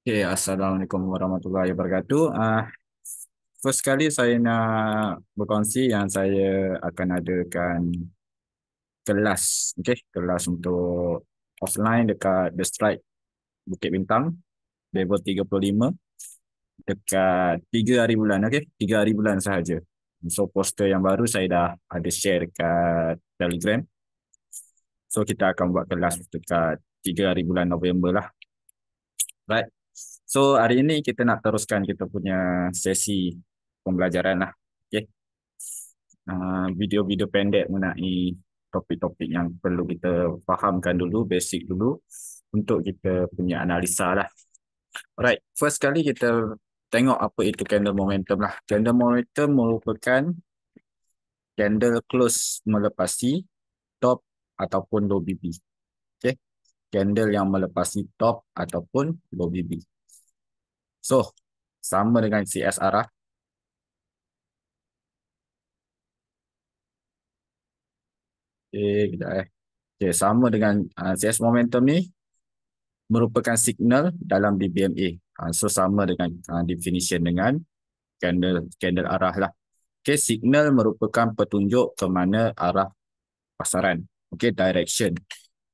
Okay, Assalamualaikum warahmatullahi wabarakatuh. Uh, first sekali saya nak berkongsi yang saya akan adakan kelas. Okay, kelas untuk offline dekat The Strike Bukit Bintang. Level 35. Dekat 3 hari bulan. Okay, 3 hari bulan sahaja. So poster yang baru saya dah ada share dekat Telegram. So kita akan buat kelas dekat 3 hari bulan November lah. Right. So hari ini kita nak teruskan kita punya sesi pembelajaran lah. Okay. Uh, video-video pendek mengenai topik-topik yang perlu kita fahamkan dulu, basic dulu untuk kita punya analisa lah. Alright, first kali kita tengok apa itu candle momentum lah. Candle momentum merupakan candle close melepasi top ataupun low BB candle yang melepasi top ataupun low BB. So, sama dengan CSR lah. Okay, eh. okay, sama dengan uh, ah, CS momentum ni merupakan signal dalam BBMA. Uh, ah, so, sama dengan uh, definition dengan candle candle arah lah. Okay, signal merupakan petunjuk ke mana arah pasaran. Okay, Direction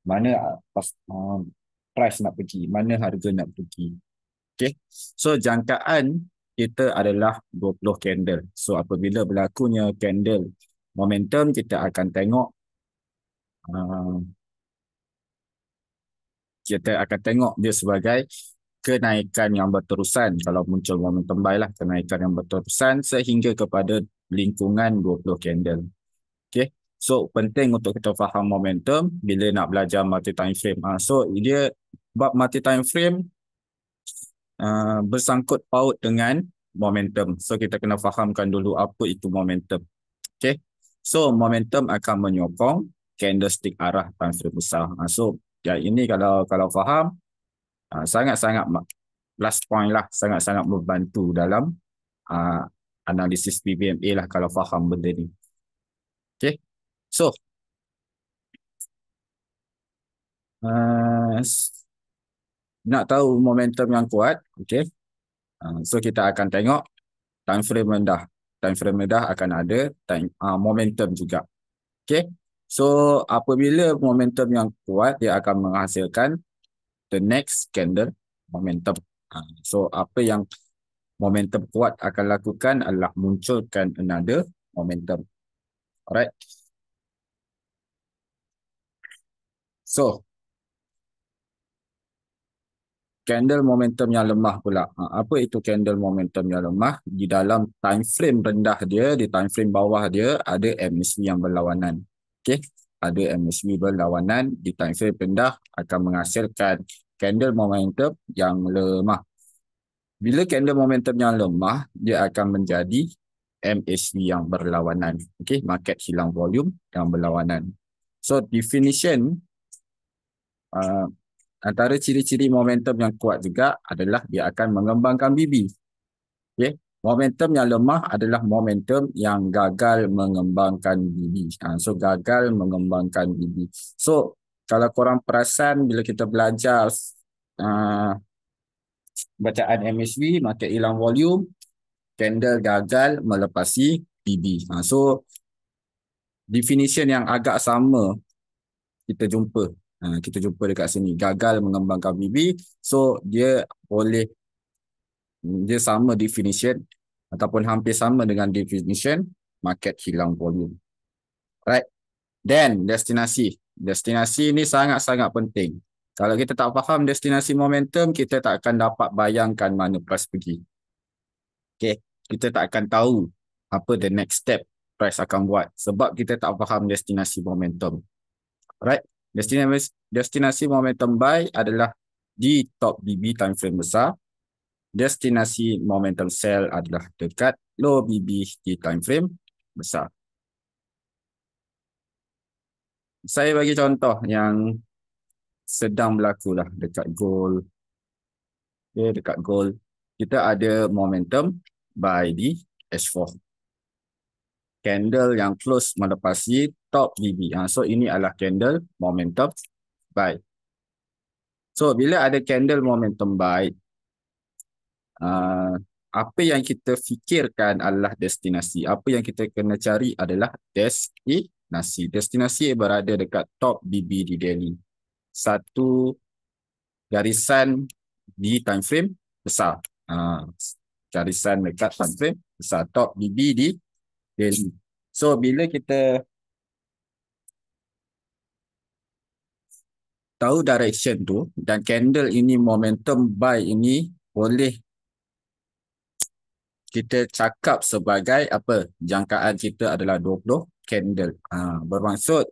mana uh, um, price nak pergi, mana harga nak pergi. Okay. So jangkaan kita adalah 20 candle. So apabila berlakunya candle momentum, kita akan tengok uh, kita akan tengok dia sebagai kenaikan yang berterusan kalau muncul momentum buy lah kenaikan yang berterusan sehingga kepada lingkungan 20 candle. So penting untuk kita faham momentum bila nak belajar multi time frame. Uh, so dia bab multi time frame uh, bersangkut paut dengan momentum. So kita kena fahamkan dulu apa itu momentum. Okay. So momentum akan menyokong candlestick arah time frame besar. Uh, so ya ini kalau kalau faham sangat-sangat uh, last point lah sangat-sangat membantu dalam uh, analisis PBMA lah kalau faham benda ni. Okay. So, uh, nak tahu momentum yang kuat, okay? Uh, so kita akan tengok time frame rendah, time frame rendah akan ada time uh, momentum juga, okay? So apabila momentum yang kuat, dia akan menghasilkan the next candle momentum. Uh, so apa yang momentum kuat akan lakukan adalah munculkan another momentum. Alright. So, candle momentum yang lemah pula. Ha, apa itu candle momentum yang lemah? Di dalam time frame rendah dia, di time frame bawah dia, ada MSB yang berlawanan. Okay? Ada MSB berlawanan, di time frame rendah akan menghasilkan candle momentum yang lemah. Bila candle momentum yang lemah, dia akan menjadi MSB yang berlawanan. Okay? Market hilang volume yang berlawanan. So, definition uh, antara ciri-ciri momentum yang kuat juga adalah dia akan mengembangkan bibi. Okay. Momentum yang lemah adalah momentum yang gagal mengembangkan bibi. Uh, ah, so gagal mengembangkan bibi. So kalau korang perasan bila kita belajar uh, bacaan MHV, market hilang volume, candle gagal melepasi bibi. Uh, so definition yang agak sama kita jumpa Ha, kita jumpa dekat sini gagal mengembangkan BB so dia boleh dia sama definition ataupun hampir sama dengan definition market hilang volume right then destinasi destinasi ni sangat-sangat penting kalau kita tak faham destinasi momentum kita tak akan dapat bayangkan mana price pergi Okay, kita tak akan tahu apa the next step price akan buat sebab kita tak faham destinasi momentum right destinasi destinasi momentum buy adalah di top BB time frame besar. Destinasi momentum sell adalah dekat low BB di time frame besar. Saya bagi contoh yang sedang berlaku lah dekat gold. Okay, dekat gold kita ada momentum buy di s 4 candle yang close melepasi top BB, Ha, so ini adalah candle momentum buy. So bila ada candle momentum buy, uh, ha, apa yang kita fikirkan adalah destinasi. Apa yang kita kena cari adalah destinasi. Destinasi berada dekat top BB di daily. Satu garisan di time frame besar. Uh, garisan dekat time frame besar. Top BB di daily. So bila kita tahu direction tu dan candle ini momentum buy ini boleh kita cakap sebagai apa jangkaan kita adalah 20 candle. Ha, bermaksud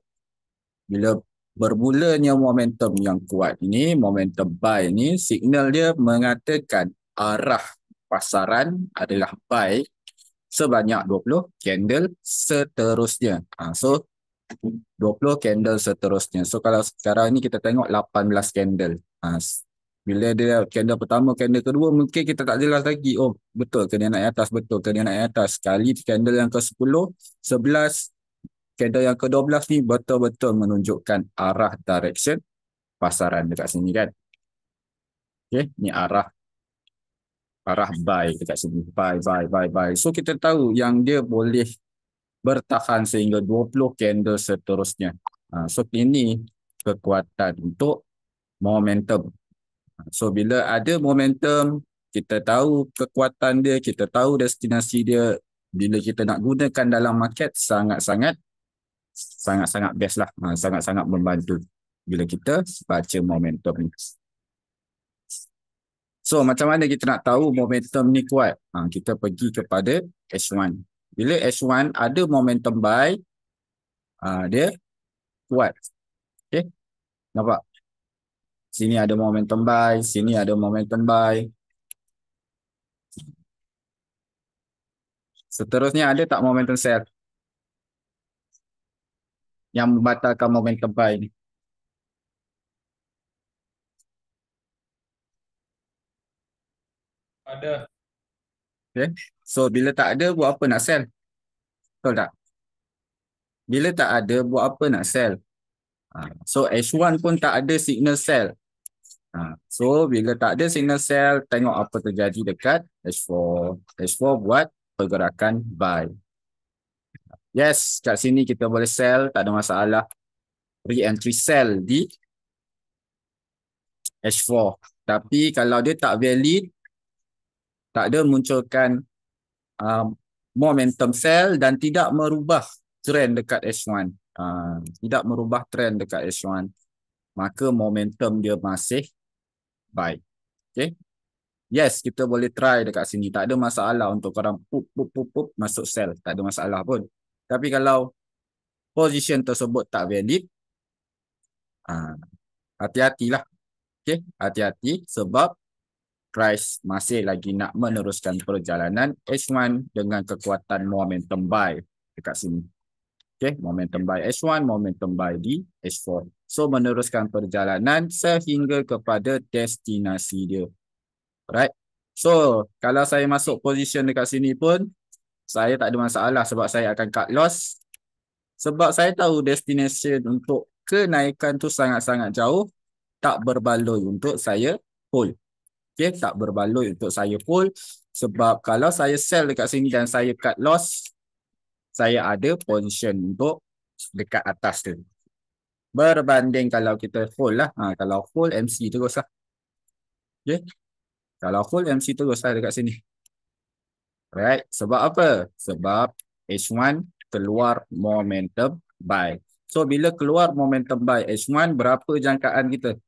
bila bermulanya momentum yang kuat ini, momentum buy ini signal dia mengatakan arah pasaran adalah buy sebanyak 20 candle seterusnya. Ha, so 20 candle seterusnya. So kalau sekarang ni kita tengok 18 candle. Ha, bila dia candle pertama, candle kedua mungkin kita tak jelas lagi. Oh betul ke dia naik atas, betul ke dia naik atas. Sekali candle yang ke 10, 11, candle yang ke 12 ni betul-betul menunjukkan arah direction pasaran dekat sini kan. Okay, ni arah arah buy dekat sini. Buy, buy, buy, buy. So kita tahu yang dia boleh bertahan sehingga 20 candle seterusnya. Ha, so ini kekuatan untuk momentum. Ha, so bila ada momentum, kita tahu kekuatan dia, kita tahu destinasi dia. Bila kita nak gunakan dalam market, sangat-sangat sangat-sangat best lah. Ha, sangat-sangat membantu bila kita baca momentum ni. So macam mana kita nak tahu momentum ni kuat? Ha, kita pergi kepada S1. Bila S1 ada momentum buy, ha, dia kuat. Okay? Nampak? Sini ada momentum buy, sini ada momentum buy. Seterusnya ada tak momentum sell? Yang membatalkan momentum buy ni. Ada. Okay. So bila tak ada buat apa nak sell? Betul tak? Bila tak ada buat apa nak sell? Ha, so H1 pun tak ada signal sell. Ha, so bila tak ada signal sell, tengok apa terjadi dekat H4. H4 buat pergerakan buy. Yes, kat sini kita boleh sell, tak ada masalah. Re-entry sell di H4. Tapi kalau dia tak valid, tak ada munculkan um, momentum sell dan tidak merubah trend dekat H1 uh, um, tidak merubah trend dekat H1 maka momentum dia masih buy okay. yes kita boleh try dekat sini tak ada masalah untuk korang pup, pup, pup, pup, masuk sell tak ada masalah pun tapi kalau position tersebut tak valid hati hati uh, okay. hati-hati sebab Christ masih lagi nak meneruskan perjalanan S1 dengan kekuatan momentum buy dekat sini. Okay, momentum buy S1, momentum buy di S4. So meneruskan perjalanan sehingga kepada destinasi dia. Right? So kalau saya masuk position dekat sini pun saya tak ada masalah sebab saya akan cut loss. Sebab saya tahu destinasi untuk kenaikan tu sangat-sangat jauh. Tak berbaloi untuk saya hold okay, tak berbaloi untuk saya pull sebab kalau saya sell dekat sini dan saya cut loss saya ada position untuk dekat atas tu berbanding kalau kita hold lah ha, kalau hold MC terus lah okay. kalau hold MC terus lah dekat sini right sebab apa? sebab H1 keluar momentum buy so bila keluar momentum buy H1 berapa jangkaan kita?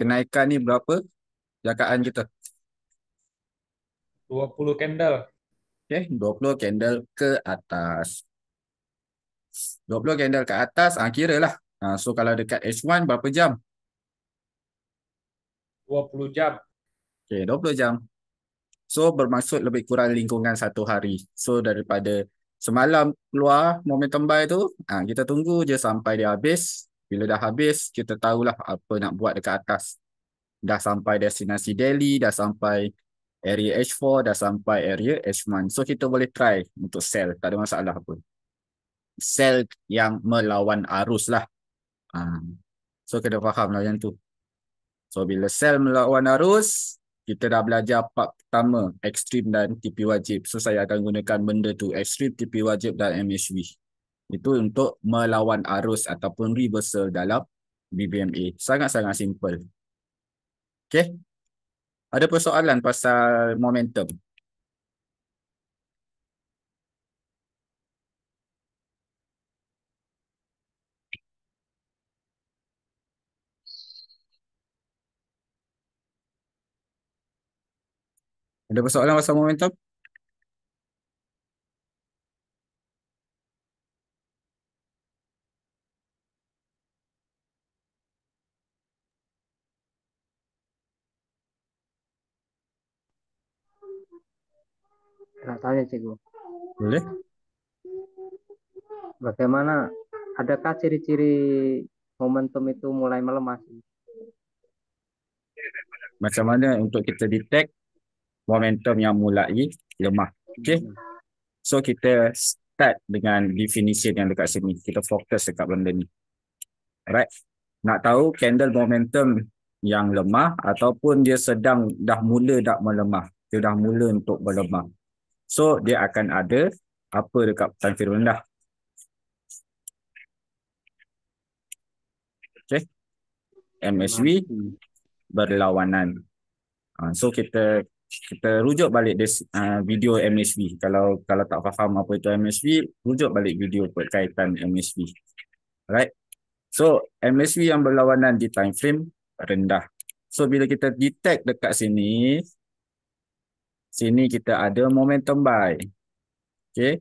kenaikan ni berapa? jakaan kita? 20 candle. Okay, 20 candle ke atas. 20 candle ke atas, ha, ah, kira lah. Ha, ah, so kalau dekat H1, berapa jam? 20 jam. Okay, 20 jam. So bermaksud lebih kurang lingkungan satu hari. So daripada semalam keluar momentum buy tu, ha, kita tunggu je sampai dia habis. Bila dah habis, kita tahulah apa nak buat dekat atas dah sampai destinasi Delhi, dah sampai area H4, dah sampai area H1. So kita boleh try untuk sell, tak ada masalah pun. Sell yang melawan arus lah. Ah. So kita faham lah yang tu. So bila sell melawan arus, kita dah belajar part pertama, extreme dan TP wajib. So saya akan gunakan benda tu, extreme, TP wajib dan MHV. Itu untuk melawan arus ataupun reversal dalam BBMA. Sangat-sangat simple. Okay. Ada persoalan pasal momentum? Ada persoalan pasal momentum? bertanya cikgu boleh bagaimana adakah ciri-ciri momentum itu mulai melemah macam mana untuk kita detect momentum yang mulai lemah okey so kita start dengan definisi yang dekat sini kita fokus dekat benda ni right nak tahu candle momentum yang lemah ataupun dia sedang dah mula dah melemah dia dah mula untuk melemah. So dia akan ada apa dekat tanfir rendah. Okay. MSV berlawanan. Ah, so kita kita rujuk balik this, uh, ah, video MSV. Kalau kalau tak faham apa itu MSV, rujuk balik video berkaitan MSV. Alright. So MSV yang berlawanan di time frame rendah. So bila kita detect dekat sini, sini kita ada momentum buy. Okay.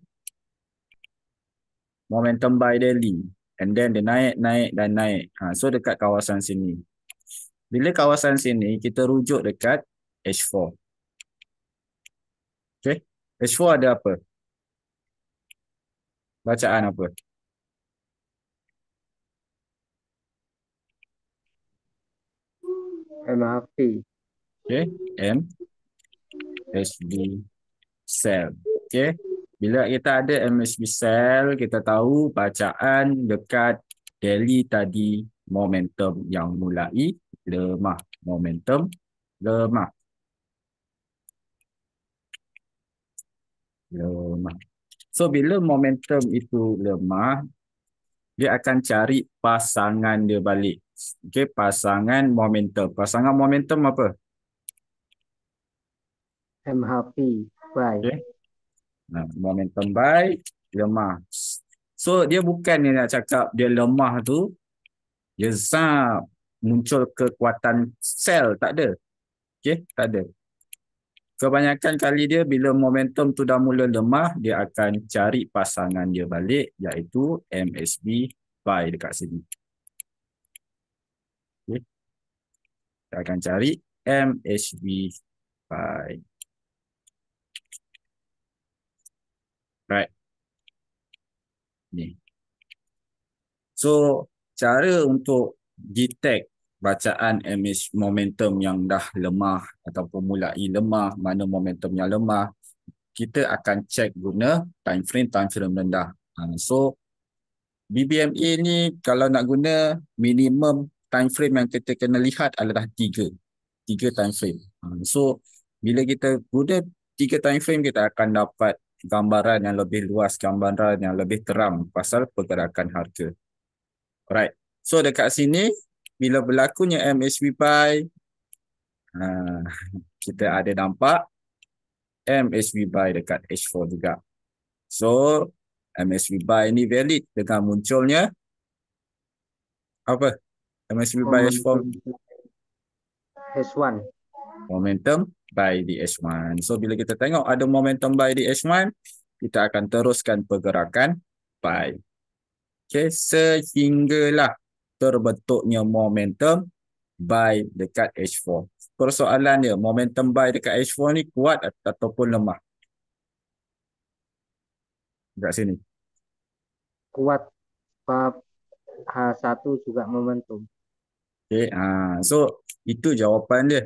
Momentum buy daily. And then dia naik, naik dan naik. Ha, so dekat kawasan sini. Bila kawasan sini, kita rujuk dekat H4. Okay. H4 ada apa? Bacaan apa? MRP. Okay. M. MHB cell. Okey. Bila kita ada MHB cell, kita tahu bacaan dekat daily tadi momentum yang mulai lemah. Momentum lemah. Lemah. So bila momentum itu lemah, dia akan cari pasangan dia balik. Okey, pasangan momentum. Pasangan momentum apa? MHP by. Okay. Nah, momentum by lemah. So dia bukan yang nak cakap dia lemah tu dia sah muncul kekuatan sel tak ada. Okey, tak ada. Kebanyakan kali dia bila momentum tu dah mula lemah, dia akan cari pasangan dia balik iaitu MSB by dekat sini. Okey. Dia akan cari MHB by. ni. So cara untuk detect bacaan image momentum yang dah lemah atau mulai lemah, mana momentum yang lemah, kita akan cek guna time frame time frame rendah. Ha, so BBMA ni kalau nak guna minimum time frame yang kita kena lihat adalah tiga tiga time frame. Ha, so bila kita guna tiga time frame kita akan dapat gambaran yang lebih luas, gambaran yang lebih terang pasal pergerakan harga. Alright. So dekat sini, bila berlakunya MHV buy, ah, kita ada nampak MHV buy dekat H4 juga. So, MHV buy ni valid dengan munculnya apa? MHV buy H4. H1. Momentum By di H1. So bila kita tengok ada momentum by di H1, kita akan teruskan pergerakan by. Okay, sehinggalah terbentuknya momentum by dekat H4. Persoalannya, momentum by dekat H4 ni kuat ataupun lemah? Dekat sini. Kuat. Sebab H1 juga momentum. Okay, ha. so itu jawapan dia.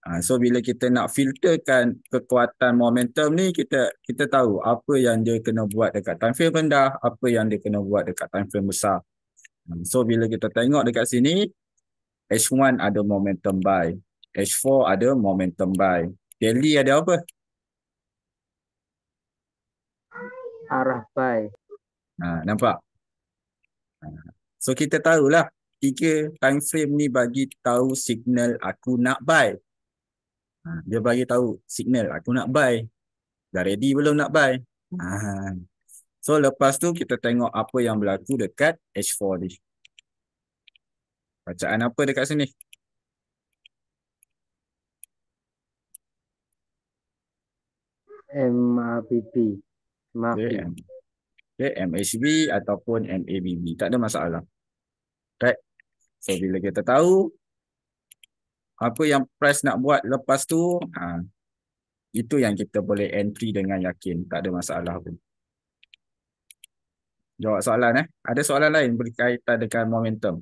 Ha, so bila kita nak filterkan kekuatan momentum ni kita kita tahu apa yang dia kena buat dekat time frame rendah, apa yang dia kena buat dekat time frame besar. Ha, so bila kita tengok dekat sini H1 ada momentum buy, H4 ada momentum buy. Daily ada apa? Arah buy. Ha, nampak? Ha. So kita tahulah tiga time frame ni bagi tahu signal aku nak buy. Ah. dia bagi tahu signal aku nak buy dah ready belum nak buy ha. so lepas tu kita tengok apa yang berlaku dekat H4 ni bacaan apa dekat sini MABB Okay, MHB ataupun MABB. Tak ada masalah. Right? So, bila kita tahu, apa yang price nak buat lepas tu ha, itu yang kita boleh entry dengan yakin tak ada masalah pun jawab soalan eh ada soalan lain berkaitan dengan momentum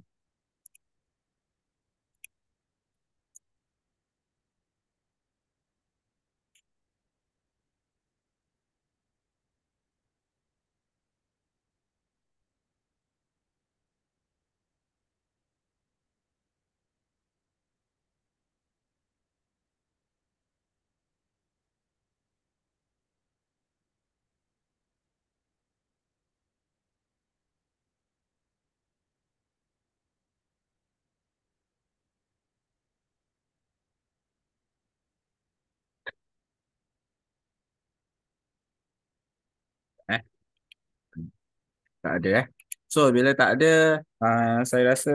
Tak ada eh. So bila tak ada, uh, saya rasa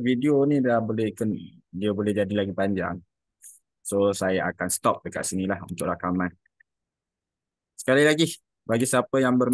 video ni dah boleh ken dia boleh jadi lagi panjang. So saya akan stop dekat lah untuk rakaman. Sekali lagi, bagi siapa yang ber